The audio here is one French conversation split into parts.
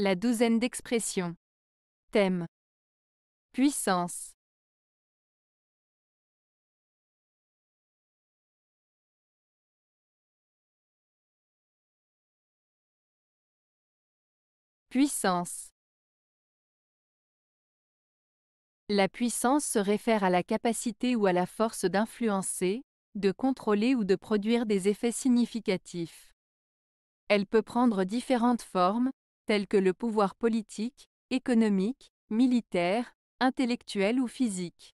La douzaine d'expressions. Thème. Puissance. Puissance. La puissance se réfère à la capacité ou à la force d'influencer, de contrôler ou de produire des effets significatifs. Elle peut prendre différentes formes, tels que le pouvoir politique, économique, militaire, intellectuel ou physique.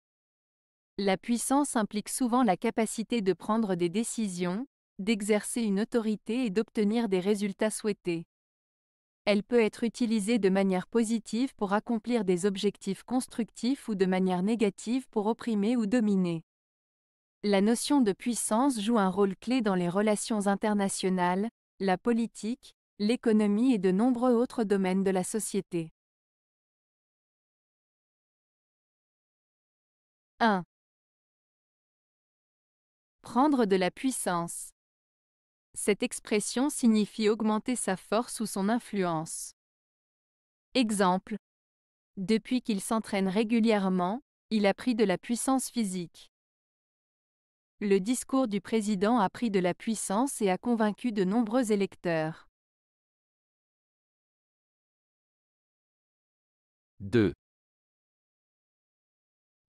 La puissance implique souvent la capacité de prendre des décisions, d'exercer une autorité et d'obtenir des résultats souhaités. Elle peut être utilisée de manière positive pour accomplir des objectifs constructifs ou de manière négative pour opprimer ou dominer. La notion de puissance joue un rôle clé dans les relations internationales, la politique, l'économie et de nombreux autres domaines de la société. 1. Prendre de la puissance. Cette expression signifie augmenter sa force ou son influence. Exemple. Depuis qu'il s'entraîne régulièrement, il a pris de la puissance physique. Le discours du président a pris de la puissance et a convaincu de nombreux électeurs. 2.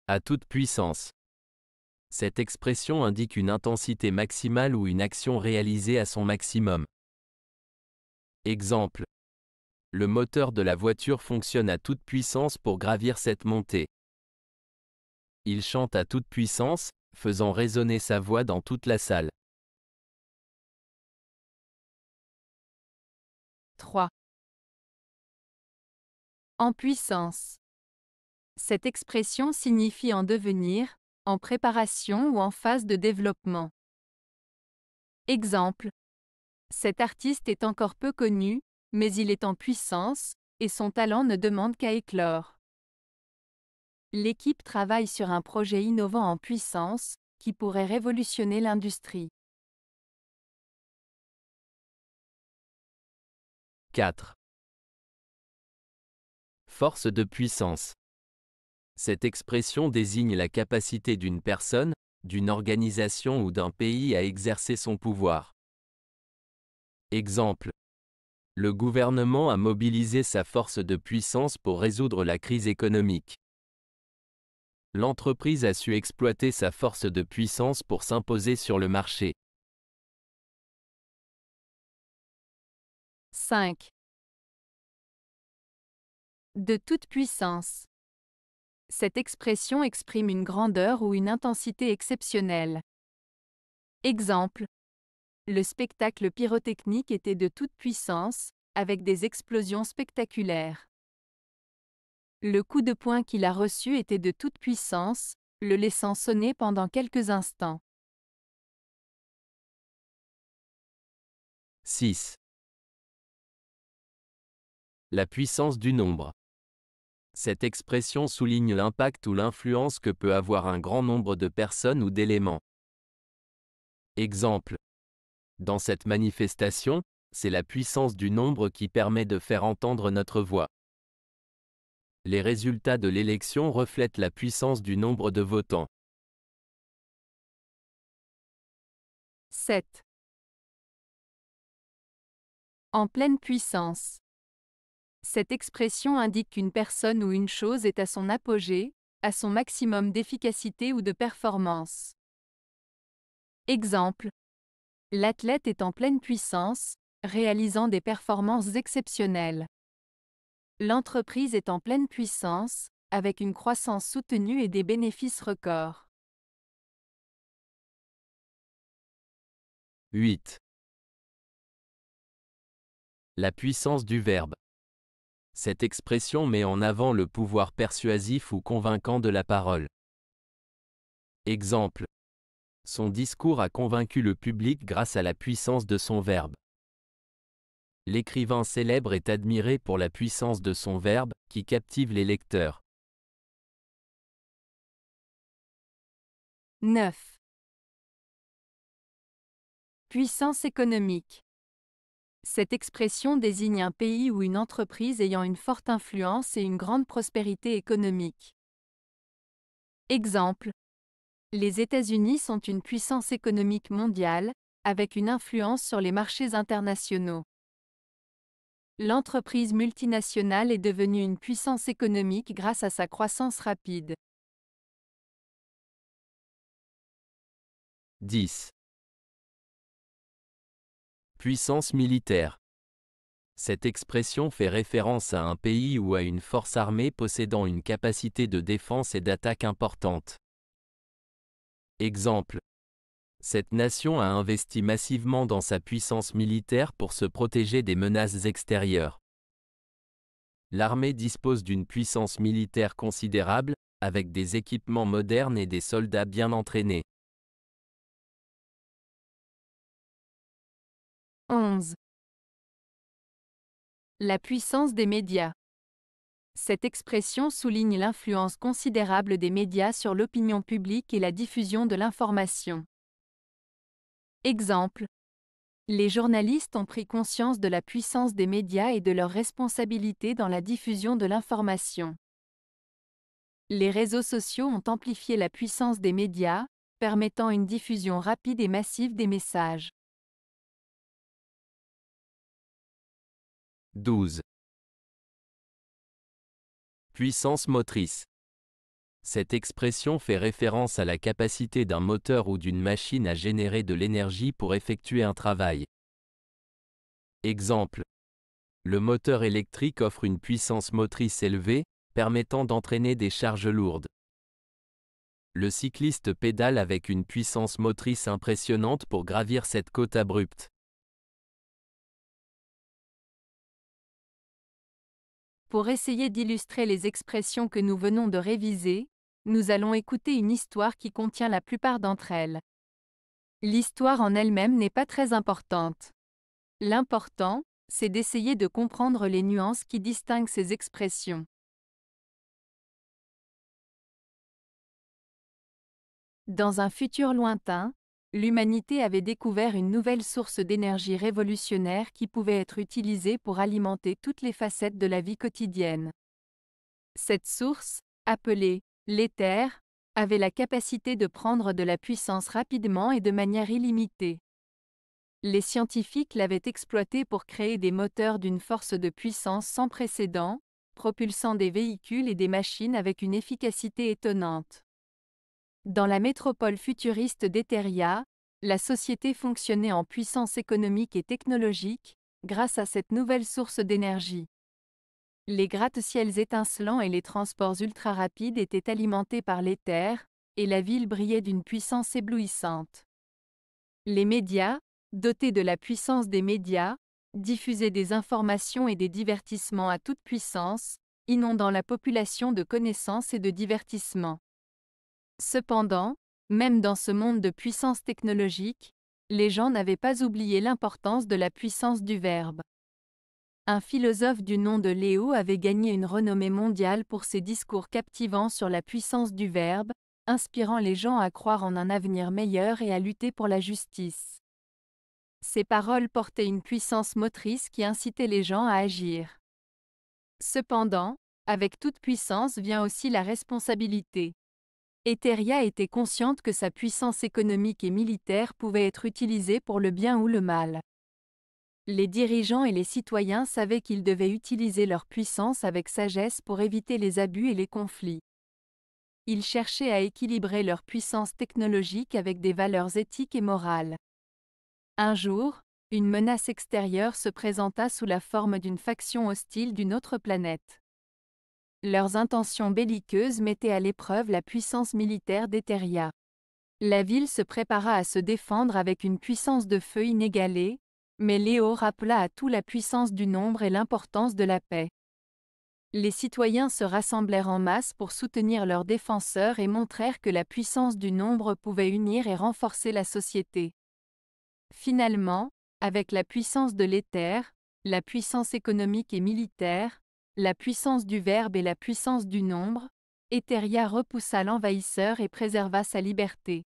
À toute puissance. Cette expression indique une intensité maximale ou une action réalisée à son maximum. Exemple. Le moteur de la voiture fonctionne à toute puissance pour gravir cette montée. Il chante à toute puissance, faisant résonner sa voix dans toute la salle. En puissance. Cette expression signifie en devenir, en préparation ou en phase de développement. Exemple. Cet artiste est encore peu connu, mais il est en puissance, et son talent ne demande qu'à éclore. L'équipe travaille sur un projet innovant en puissance, qui pourrait révolutionner l'industrie. 4 force de puissance. Cette expression désigne la capacité d'une personne, d'une organisation ou d'un pays à exercer son pouvoir. Exemple. Le gouvernement a mobilisé sa force de puissance pour résoudre la crise économique. L'entreprise a su exploiter sa force de puissance pour s'imposer sur le marché. 5 de toute puissance. Cette expression exprime une grandeur ou une intensité exceptionnelle. Exemple. Le spectacle pyrotechnique était de toute puissance, avec des explosions spectaculaires. Le coup de poing qu'il a reçu était de toute puissance, le laissant sonner pendant quelques instants. 6. La puissance du nombre. Cette expression souligne l'impact ou l'influence que peut avoir un grand nombre de personnes ou d'éléments. Exemple. Dans cette manifestation, c'est la puissance du nombre qui permet de faire entendre notre voix. Les résultats de l'élection reflètent la puissance du nombre de votants. 7. En pleine puissance. Cette expression indique qu'une personne ou une chose est à son apogée, à son maximum d'efficacité ou de performance. Exemple. L'athlète est en pleine puissance, réalisant des performances exceptionnelles. L'entreprise est en pleine puissance, avec une croissance soutenue et des bénéfices records. 8. La puissance du verbe. Cette expression met en avant le pouvoir persuasif ou convaincant de la parole. Exemple. Son discours a convaincu le public grâce à la puissance de son verbe. L'écrivain célèbre est admiré pour la puissance de son verbe, qui captive les lecteurs. 9. Puissance économique. Cette expression désigne un pays ou une entreprise ayant une forte influence et une grande prospérité économique. Exemple. Les États-Unis sont une puissance économique mondiale, avec une influence sur les marchés internationaux. L'entreprise multinationale est devenue une puissance économique grâce à sa croissance rapide. 10. Puissance militaire. Cette expression fait référence à un pays ou à une force armée possédant une capacité de défense et d'attaque importante. Exemple. Cette nation a investi massivement dans sa puissance militaire pour se protéger des menaces extérieures. L'armée dispose d'une puissance militaire considérable, avec des équipements modernes et des soldats bien entraînés. 11. La puissance des médias. Cette expression souligne l'influence considérable des médias sur l'opinion publique et la diffusion de l'information. Exemple. Les journalistes ont pris conscience de la puissance des médias et de leur responsabilité dans la diffusion de l'information. Les réseaux sociaux ont amplifié la puissance des médias, permettant une diffusion rapide et massive des messages. 12. Puissance motrice. Cette expression fait référence à la capacité d'un moteur ou d'une machine à générer de l'énergie pour effectuer un travail. Exemple. Le moteur électrique offre une puissance motrice élevée, permettant d'entraîner des charges lourdes. Le cycliste pédale avec une puissance motrice impressionnante pour gravir cette côte abrupte. Pour essayer d'illustrer les expressions que nous venons de réviser, nous allons écouter une histoire qui contient la plupart d'entre elles. L'histoire en elle-même n'est pas très importante. L'important, c'est d'essayer de comprendre les nuances qui distinguent ces expressions. Dans un futur lointain, l'humanité avait découvert une nouvelle source d'énergie révolutionnaire qui pouvait être utilisée pour alimenter toutes les facettes de la vie quotidienne. Cette source, appelée l'éther, avait la capacité de prendre de la puissance rapidement et de manière illimitée. Les scientifiques l'avaient exploité pour créer des moteurs d'une force de puissance sans précédent, propulsant des véhicules et des machines avec une efficacité étonnante. Dans la métropole futuriste d'Etheria, la société fonctionnait en puissance économique et technologique, grâce à cette nouvelle source d'énergie. Les gratte-ciels étincelants et les transports ultra-rapides étaient alimentés par l'éther, et la ville brillait d'une puissance éblouissante. Les médias, dotés de la puissance des médias, diffusaient des informations et des divertissements à toute puissance, inondant la population de connaissances et de divertissements. Cependant, même dans ce monde de puissance technologique, les gens n'avaient pas oublié l'importance de la puissance du verbe. Un philosophe du nom de Léo avait gagné une renommée mondiale pour ses discours captivants sur la puissance du verbe, inspirant les gens à croire en un avenir meilleur et à lutter pour la justice. Ses paroles portaient une puissance motrice qui incitait les gens à agir. Cependant, avec toute puissance vient aussi la responsabilité. Etheria était consciente que sa puissance économique et militaire pouvait être utilisée pour le bien ou le mal. Les dirigeants et les citoyens savaient qu'ils devaient utiliser leur puissance avec sagesse pour éviter les abus et les conflits. Ils cherchaient à équilibrer leur puissance technologique avec des valeurs éthiques et morales. Un jour, une menace extérieure se présenta sous la forme d'une faction hostile d'une autre planète. Leurs intentions belliqueuses mettaient à l'épreuve la puissance militaire d'Etheria. La ville se prépara à se défendre avec une puissance de feu inégalée, mais Léo rappela à tout la puissance du nombre et l'importance de la paix. Les citoyens se rassemblèrent en masse pour soutenir leurs défenseurs et montrèrent que la puissance du nombre pouvait unir et renforcer la société. Finalement, avec la puissance de l'éther, la puissance économique et militaire, la puissance du Verbe et la puissance du nombre, Etheria repoussa l'envahisseur et préserva sa liberté.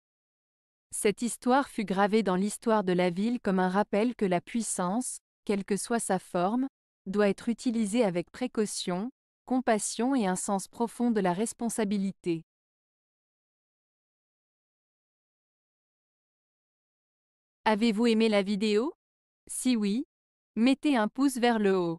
Cette histoire fut gravée dans l'histoire de la ville comme un rappel que la puissance, quelle que soit sa forme, doit être utilisée avec précaution, compassion et un sens profond de la responsabilité. Avez-vous aimé la vidéo Si oui, mettez un pouce vers le haut.